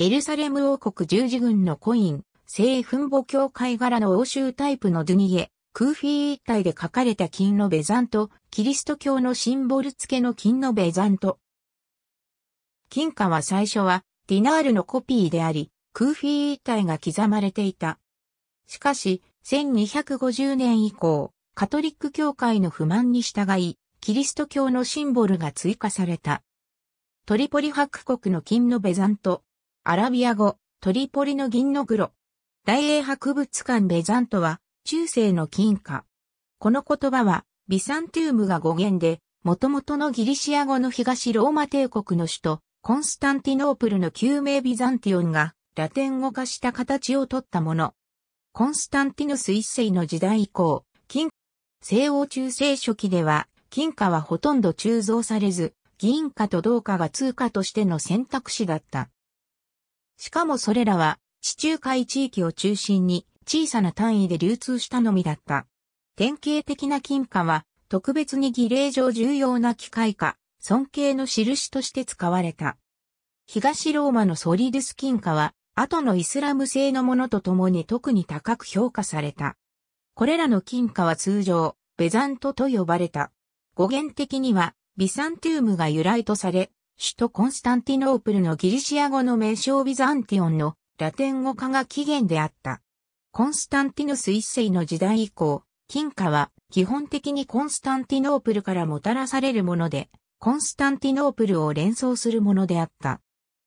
エルサレム王国十字軍のコイン、聖墳墓教会柄の欧州タイプのドゥニエ、クーフィー一体で書かれた金のベザント、キリスト教のシンボル付けの金のベザント。金貨は最初はディナールのコピーであり、クーフィー一体が刻まれていた。しかし、1250年以降、カトリック教会の不満に従い、キリスト教のシンボルが追加された。トリポリ白国の金のベザント、アラビア語、トリポリの銀の黒。大英博物館ベザントは、中世の金貨。この言葉は、ビサンティウムが語源で、元々のギリシア語の東ローマ帝国の首都、コンスタンティノープルの旧名ビザンティオンが、ラテン語化した形をとったもの。コンスタンティヌス一世の時代以降、金、西欧中世初期では、金貨はほとんど鋳造されず、銀貨と銅貨が通貨としての選択肢だった。しかもそれらは地中海地域を中心に小さな単位で流通したのみだった。典型的な金貨は特別に儀礼上重要な機械化、尊敬の印として使われた。東ローマのソリデス金貨は後のイスラム製のものとともに特に高く評価された。これらの金貨は通常、ベザントと呼ばれた。語源的には、ビサンティウムが由来とされ、首都コンスタンティノープルのギリシア語の名称ビザンティオンのラテン語化が起源であった。コンスタンティヌス一世の時代以降、金貨は基本的にコンスタンティノープルからもたらされるもので、コンスタンティノープルを連想するものであった。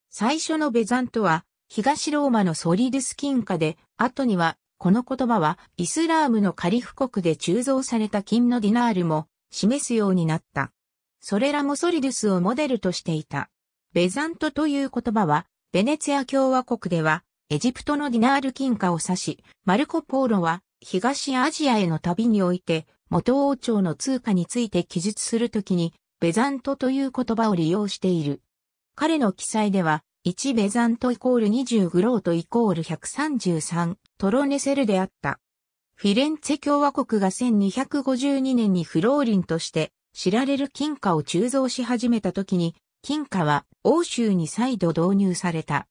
最初のベザントは東ローマのソリルス金貨で、後にはこの言葉はイスラームのカリフ国で鋳造された金のディナールも示すようになった。それらもソリドゥスをモデルとしていた。ベザントという言葉は、ベネツィア共和国では、エジプトのディナール金貨を指し、マルコ・ポーロは、東アジアへの旅において、元王朝の通貨について記述するときに、ベザントという言葉を利用している。彼の記載では、1ベザントイコール20グロートイコール133トロネセルであった。フィレンツェ共和国が1252年にフローリンとして知られる金貨を鋳造し始めた時に、金貨は欧州に再度導入された。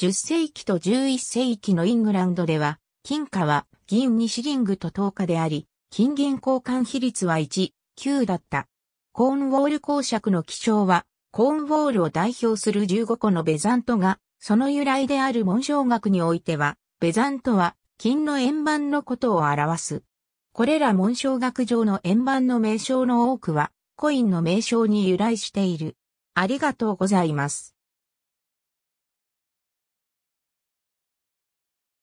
10世紀と11世紀のイングランドでは、金貨は銀2シリングと10日であり、金銀交換比率は1、9だった。コーンウォール公爵の記章は、コーンウォールを代表する15個のベザントが、その由来である紋章学においては、ベザントは金の円盤のことを表す。これら紋章学上の円盤の名称の多くは、コインの名称に由来している。ありがとうございます。